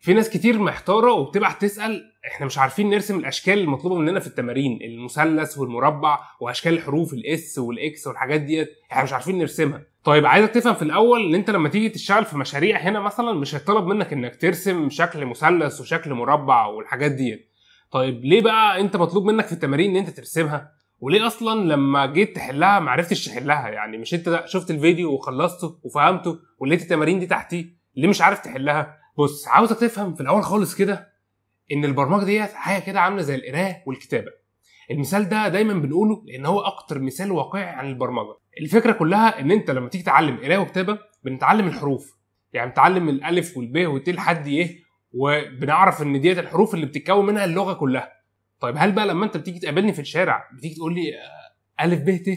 في ناس كتير محتاره وبتبعت تسال احنا مش عارفين نرسم الاشكال المطلوبه مننا في التمارين المثلث والمربع واشكال الحروف الاس والاكس والحاجات ديت احنا مش عارفين نرسمها طيب عايزك تفهم في الاول ان انت لما تيجي تشتغل في مشاريع هنا مثلا مش هيطلب منك انك ترسم شكل مثلث وشكل مربع والحاجات ديت طيب ليه بقى انت مطلوب منك في التمارين ان انت ترسمها وليه اصلا لما جيت تحلها ما عرفتش تحلها يعني مش انت شفت الفيديو وخلصته وفهمته ولقيت التمارين دي تحتيه ليه مش عارف تحلها بص عاوزك تفهم في الاول خالص كده ان البرمجه ديت حاجه كده عامله زي القراءه والكتابه المثال ده دايما بنقوله لان هو اكتر مثال واقعي عن البرمجه الفكره كلها ان انت لما تيجي تتعلم قراءه وكتابه بنتعلم الحروف يعني بنتعلم الالف والباء والت لحد ايه وبنعرف ان ديت الحروف اللي بتتكون منها اللغه كلها طيب هل بقى لما انت بتيجي تقابلني في الشارع بتيجي تقول لي آه، الف ب ت آه،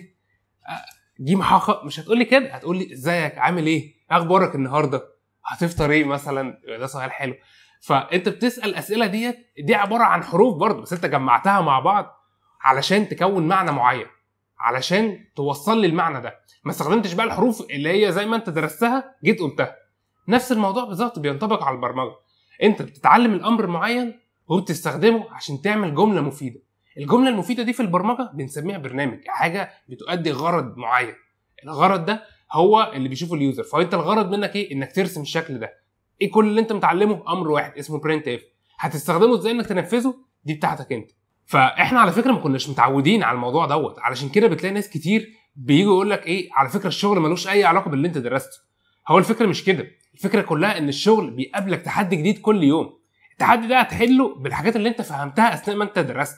ج ح مش هتقول لي كده هتقول لي ازيك عامل ايه, إيه اخبارك النهارده هتفطر ايه مثلا ده سؤال حلو فانت بتسال الاسئله ديت دي عباره عن حروف برضه بس انت جمعتها مع بعض علشان تكون معنى معين علشان توصل لي المعنى ده ما استخدمتش بقى الحروف اللي هي زي ما انت درستها جيت قلتها نفس الموضوع بالظبط بينطبق على البرمجه انت بتتعلم الامر معين وبتستخدمه عشان تعمل جمله مفيده الجمله المفيده دي في البرمجه بنسميها برنامج حاجه بتؤدي غرض معين الغرض ده هو اللي بيشوفه اليوزر فانت الغرض منك ايه انك ترسم الشكل ده ايه كل اللي انت متعلمه امر واحد اسمه برنت اف هتستخدمه ازاي انك تنفذه دي بتاعتك انت فاحنا على فكره ما كناش متعودين على الموضوع دوت علشان كده بتلاقي ناس كتير بيجوا يقول لك ايه على فكره الشغل ملوش اي علاقه باللي انت درسته هو الفكره مش كده الفكره كلها ان الشغل بيقابلك تحدي جديد كل يوم التحدي ده هتحله بالحاجات اللي انت فهمتها اثناء ما انت درست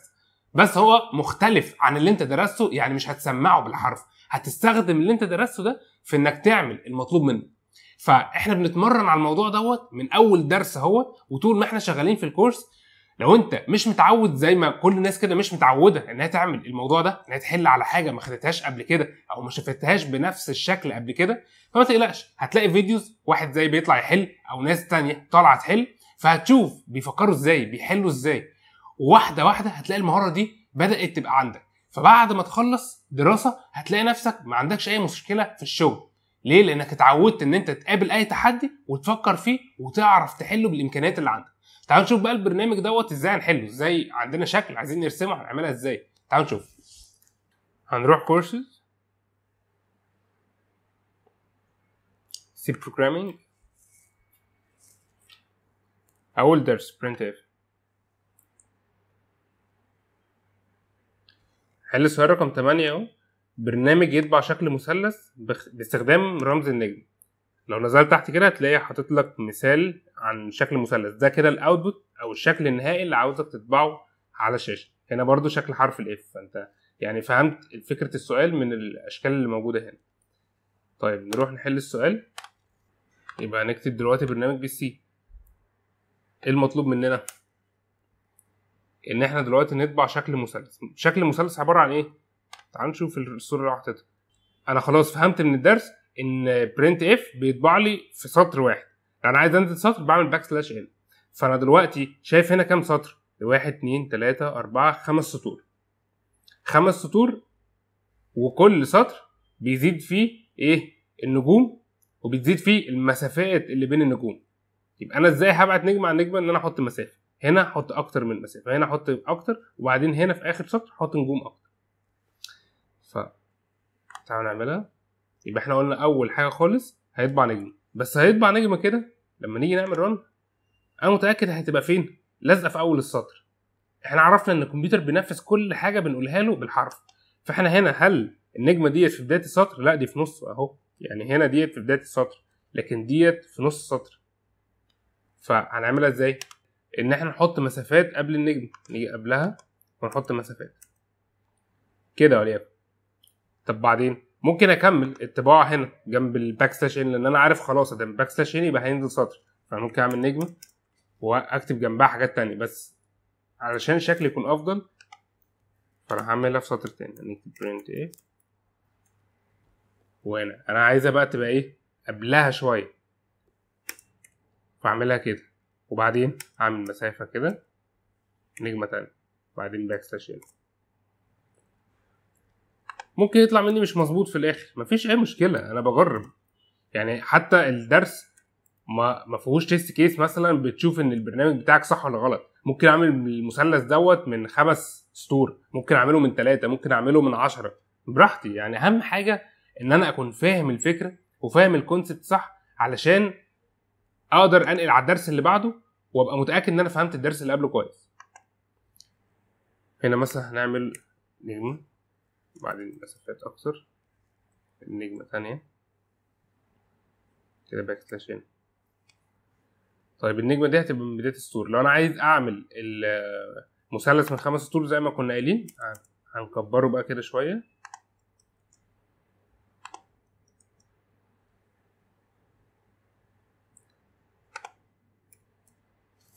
بس هو مختلف عن اللي انت درسته يعني مش هتسمعه بالحرف هتستخدم اللي انت درسته ده في انك تعمل المطلوب منك فاحنا بنتمرن على الموضوع دوت من اول درس هو وطول ما احنا شغالين في الكورس لو انت مش متعود زي ما كل الناس كده مش متعوده انها تعمل الموضوع ده انها تحل على حاجه ما خدتهاش قبل كده او ما شفتهاش بنفس الشكل قبل كده فما تقلقش هتلاقي فيديوز واحد زي بيطلع يحل او ناس تانية طالعه تحل فهتشوف بيفكروا ازاي بيحلوا ازاي وواحده واحده هتلاقي المهاره دي بدات تبقى عندك فبعد ما تخلص دراسه هتلاقي نفسك ما عندكش اي مشكله في الشغل ليه لانك اتعودت ان انت تقابل اي تحدي وتفكر فيه وتعرف تحله بالامكانيات اللي عندك تعالوا نشوف بقى البرنامج دوت ازاي هنحله ازاي عندنا شكل عايزين نرسمه هنعملها ازاي تعالوا نشوف هنروح كورسز سي بروجرامينج اول درس برنت اف حل سؤال رقم 8 اهو برنامج يطبع شكل مثلث باستخدام رمز النجم لو نزلت تحت كده هتلاقي حاطط لك مثال عن شكل مثلث ده كده الاوتبوت او الشكل النهائي اللي عاوزك تطبعه على الشاشه هنا برضو شكل حرف الاف فانت يعني فهمت فكره السؤال من الاشكال اللي موجوده هنا طيب نروح نحل السؤال يبقى نكتب دلوقتي برنامج بالسي ايه المطلوب مننا ان احنا دلوقتي نطبع شكل مثلث شكل المثلث عباره عن ايه تعال نشوف الصوره اللي حاططها انا خلاص فهمت من الدرس ان برنت اف بيطبع لي في سطر واحد انا يعني عايز انزل سطر بعمل باك سلاش ال فانا دلوقتي شايف هنا كام سطر واحد اتنين تلاتة أربعة خمس سطور خمس سطور وكل سطر بيزيد فيه ايه النجوم وبتزيد فيه المسافات اللي بين النجوم يبقى انا ازاي هبعت نجمه عن نجمه ان انا احط مسافه هنا احط اكتر من مسافه هنا احط اكتر وبعدين هنا في اخر سطر احط نجوم اكتر ف تعالوا نعملها يبقى احنا قلنا اول حاجه خالص هيطبع نجم بس هيطبع نجمه كده لما نيجي نعمل رن انا متاكد هتبقى فين لازقه في اول السطر احنا عرفنا ان الكمبيوتر بينفذ كل حاجه بنقولها له بالحرف فاحنا هنا هل النجمه ديت في بدايه السطر لا دي في نص اهو يعني هنا ديت في بدايه السطر لكن ديت في نص السطر فهنعملها ازاي ان احنا نحط مسافات قبل النجم نيجي قبلها ونحط مسافات كده وليكن طب بعدين ممكن اكمل الطباعه هنا جنب الباك ستيشن لان انا عارف خلاص ده الباك ستيشن يبقى هينزل سطر فممكن اعمل نجمه واكتب جنبها حاجات تانية بس علشان الشكل يكون افضل فانا هعملها في سطر تاني هنكتب برنت ايه وهنا انا عايزها بقى تبقى ايه قبلها شويه فاعملها كده وبعدين اعمل مسافة كده نجمة تانية وبعدين باك سلاش ممكن يطلع مني مش مظبوط في الاخر مفيش اي مشكلة انا بجرب يعني حتى الدرس ما ما فيهوش تيست كيس مثلا بتشوف ان البرنامج بتاعك صح ولا غلط ممكن اعمل المثلث دوت من خمس سطور ممكن اعمله من ثلاثه ممكن اعمله من عشرة براحتي يعني اهم حاجه ان انا اكون فاهم الفكره وفاهم الكونسبت صح علشان اقدر انقل على الدرس اللي بعده وابقى متاكد ان انا فهمت الدرس اللي قبله كويس هنا مثلا هنعمل نجمه بعدين مسافات اكتر النجمه تانية كده باك سلاش هنا طيب النجمه دي هتبقى من بدايه السطور لو انا عايز اعمل مثلث من خمس سطور زي ما كنا قايلين هنكبره بقى كده شويه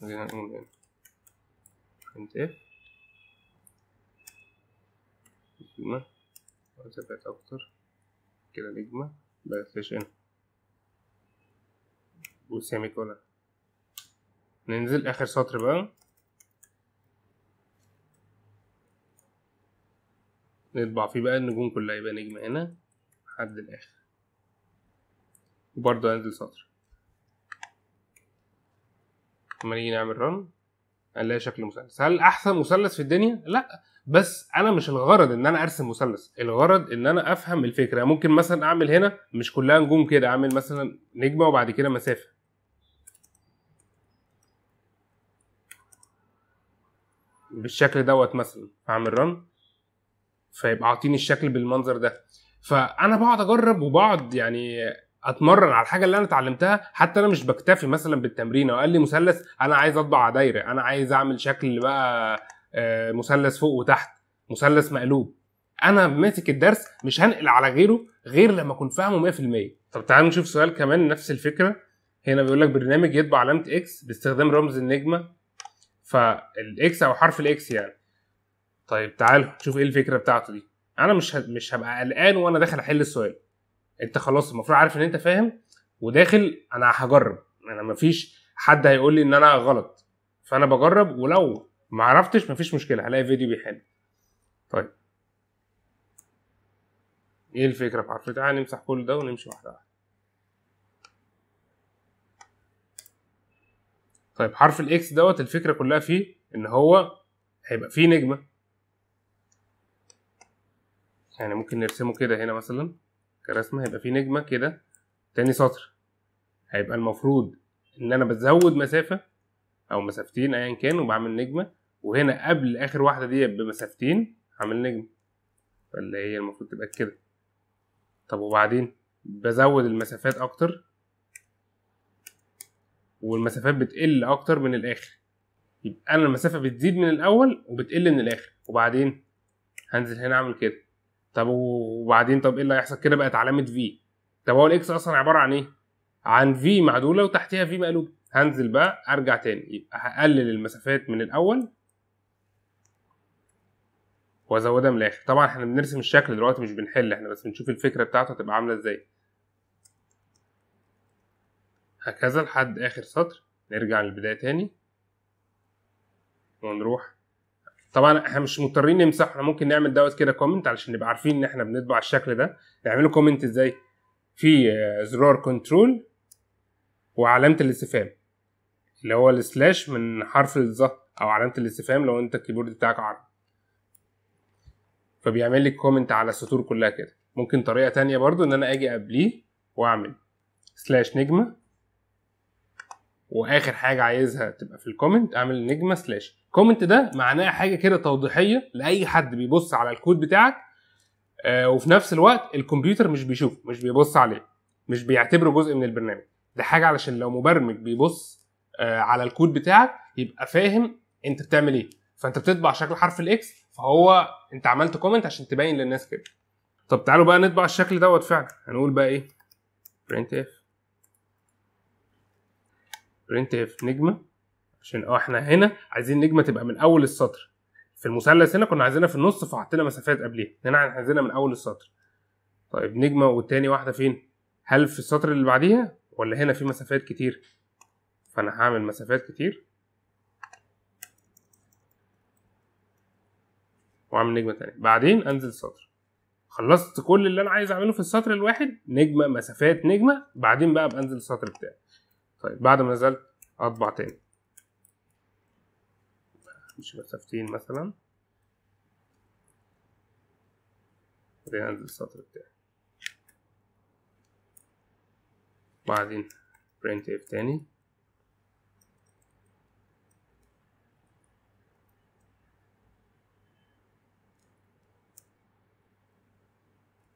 خلينا نقول هنا print اف إيه؟ نجمة وثبات أكتر كده نجمة بقت سلاش ان وسيمي كولر ننزل آخر سطر بقى نطبع فيه بقى النجوم كلها يبقى نجمة هنا لحد الآخر وبرضه أنزل سطر لما نيجي نعمل رن هنلاقي شكل مثلث هل احسن مثلث في الدنيا لا بس انا مش الغرض ان انا ارسم مثلث الغرض ان انا افهم الفكره ممكن مثلا اعمل هنا مش كلها نجوم كده اعمل مثلا نجمه وبعد كده مسافه بالشكل دوت مثلا اعمل رن فيبقى عاطيني الشكل بالمنظر ده فانا بقعد اجرب وبقعد يعني اتمرن على الحاجه اللي انا اتعلمتها حتى انا مش بكتفي مثلا بالتمرين او قال لي مثلث انا عايز اطبع دايره انا عايز اعمل شكل بقى آه، مثلث فوق وتحت مثلث مقلوب انا ماسك الدرس مش هنقل على غيره غير لما اكون فاهمه 100% طب تعالوا نشوف سؤال كمان نفس الفكره هنا بيقول لك برنامج يطبع علامه اكس باستخدام رمز النجمه فالاكس او حرف الاكس يعني طيب تعالوا نشوف ايه الفكره بتاعته دي انا مش مش هبقى قلقان وانا داخل احل السؤال انت خلاص المفروض عارف ان انت فاهم وداخل انا هجرب انا مفيش حد هيقول لي ان انا غلط فانا بجرب ولو ما عرفتش مفيش مشكله هلاقي فيديو بيحل طيب ايه الفكره عرفت تعالى نمسح كل ده ونمشي واحده واحده طيب حرف الاكس دوت الفكره كلها فيه ان هو هيبقى فيه نجمه يعني ممكن نرسمه كده هنا مثلا كرسمه هيبقى في نجمه كده تاني سطر هيبقى المفروض ان انا بزود مسافه او مسافتين ايا كان وبعمل نجمه وهنا قبل اخر واحده دي بمسافتين هعمل نجمه فاللي هي المفروض تبقى كده طب وبعدين بزود المسافات اكتر والمسافات بتقل اكتر من الاخر يبقى انا المسافه بتزيد من الاول وبتقل من الاخر وبعدين هنزل هنا اعمل كده طب وبعدين طب ايه اللي هيحصل كده بقت علامه في طب هو الاكس اصلا عباره عن ايه عن في معدوله وتحتها في مقلوبه هنزل بقى ارجع تاني يبقى هقلل المسافات من الاول وازودها من الاخر طبعا احنا بنرسم الشكل دلوقتي مش بنحل احنا بس بنشوف الفكره بتاعته هتبقى عامله ازاي هكذا لحد اخر سطر نرجع للبدايه تاني ونروح طبعا احنا مش مضطرين نمسح احنا ممكن نعمل دوت كده كومنت علشان نبقى عارفين ان احنا بنطبع الشكل ده نعمله كومنت ازاي في آه، زرار كنترول وعلامه الاستفهام اللي هو السلاش من حرف الظهر او علامه الاستفهام لو انت الكيبورد بتاعك عربي فبيعمل لي كومنت على السطور كلها كده ممكن طريقه تانية برضو ان انا اجي قبليه واعمل سلاش نجمه واخر حاجه عايزها تبقى في الكومنت اعمل نجمه سلاش كومنت ده معناه حاجه كده توضيحيه لاي حد بيبص على الكود بتاعك آه وفي نفس الوقت الكمبيوتر مش بيشوفه مش بيبص عليه مش بيعتبره جزء من البرنامج ده حاجه علشان لو مبرمج بيبص آه على الكود بتاعك يبقى فاهم انت بتعمل ايه فانت بتطبع شكل حرف الاكس فهو انت عملت كومنت عشان تبين للناس كده طب تعالوا بقى نطبع الشكل دوت فعلا هنقول بقى ايه اف برنت اف نجمه عشان اه احنا هنا عايزين نجمه تبقى من اول السطر في المثلث هنا كنا عايزينها في النص فحطينا مسافات قبليها هنا عايزينها من اول السطر طيب نجمه والتاني واحده فين هل في السطر اللي بعديها ولا هنا في مسافات كتير فانا هعمل مسافات كتير واعمل نجمه تانية بعدين انزل السطر خلصت كل اللي انا عايز اعمله في السطر الواحد نجمه مسافات نجمه بعدين بقى بنزل السطر بتاعي طيب بعد ما نزلت اطبع تاني مش مسافتين مثلا خلينا انزل السطر بتاعي وبعدين برنت اف تاني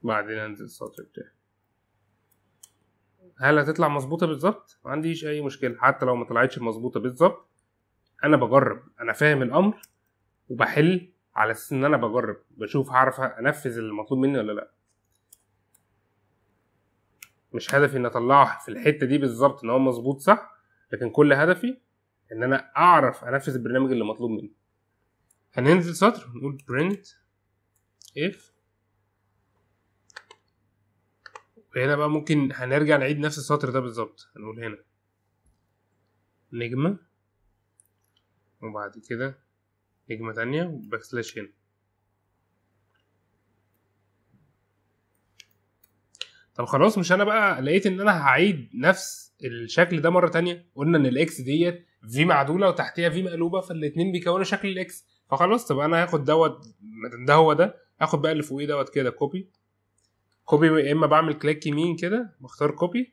بعدين انزل السطر بتاعي هل هتطلع مظبوطه بالظبط ما عنديش اي مشكله حتى لو ما طلعتش مظبوطه بالظبط انا بجرب انا فاهم الامر وبحل على اساس ان انا بجرب بشوف هعرف انفذ اللي مطلوب مني ولا لا مش هدفي ان اطلعه في الحته دي بالظبط ان هو مظبوط صح لكن كل هدفي ان انا اعرف انفذ البرنامج اللي مطلوب مني هننزل سطر ونقول print if وهنا بقى ممكن هنرجع نعيد نفس السطر ده بالظبط هنقول هنا نجمة وبعد كده نجمة تانية وباكسلاش هنا طب خلاص مش انا بقى لقيت ان انا هعيد نفس الشكل ده مره تانية قلنا ان الاكس ديت في معدوله وتحتيها في مقلوبه فالاتنين بيكونوا شكل الاكس فخلاص طب انا هاخد دوت ده هو ده هاخد بقى اللي فوقيه دوت كده كوبي كوبي يا اما بعمل كليك يمين كده بختار كوبي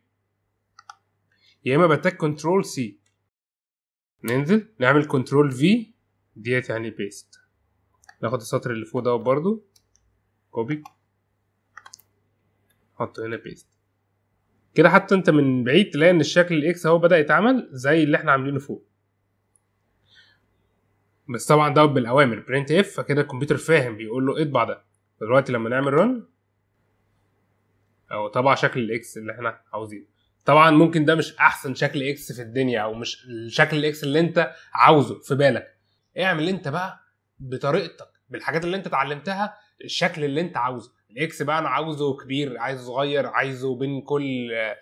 يا اما بتاك كنترول سي ننزل نعمل كنترول في ديت يعني بيست ناخد السطر اللي فوق دوت برضو كوبي حطه هنا بيست كده حتى انت من بعيد تلاقي ان الشكل الاكس اهو بدا يتعمل زي اللي احنا عاملينه فوق بس طبعا دوت بالاوامر برنت اف فكده الكمبيوتر فاهم بيقول له اطبع ده دلوقتي لما نعمل رن او طبع شكل الاكس اللي احنا عاوزينه طبعا ممكن ده مش احسن شكل اكس في الدنيا او مش الشكل الاكس اللي انت عاوزه في بالك اعمل انت بقى بطريقتك بالحاجات اللي انت اتعلمتها الشكل اللي انت عاوزه الاكس بقى انا عاوزه كبير عايزه صغير عايزه بين كل آه،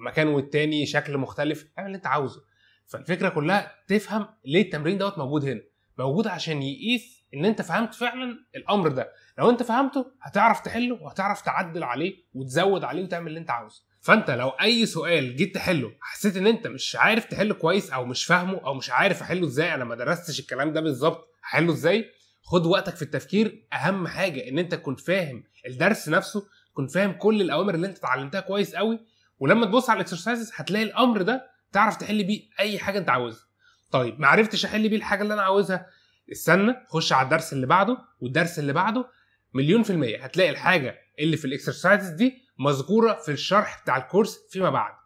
مكان والتاني شكل مختلف اعمل اللي انت عاوزه فالفكره كلها تفهم ليه التمرين دوت موجود هنا موجود عشان يقيس ان انت فهمت فعلا الامر ده لو انت فهمته هتعرف تحله وهتعرف تعدل عليه وتزود عليه وتعمل اللي انت عاوزه فانت لو اي سؤال جيت تحله حسيت ان انت مش عارف تحله كويس او مش فاهمه او مش عارف احله ازاي انا ما درستش الكلام ده بالظبط هحله ازاي خد وقتك في التفكير اهم حاجه ان انت تكون فاهم الدرس نفسه تكون فاهم كل الاوامر اللي انت اتعلمتها كويس قوي ولما تبص على الاكسرسايزز هتلاقي الامر ده تعرف تحل بيه اي حاجه انت عاوزها طيب ما عرفتش احل بيه الحاجه اللي انا عاوزها استنى خش على الدرس اللي بعده والدرس اللي بعده مليون في المية هتلاقي الحاجة اللي في الاكسرسايز دي مذكورة في الشرح بتاع الكورس فيما بعد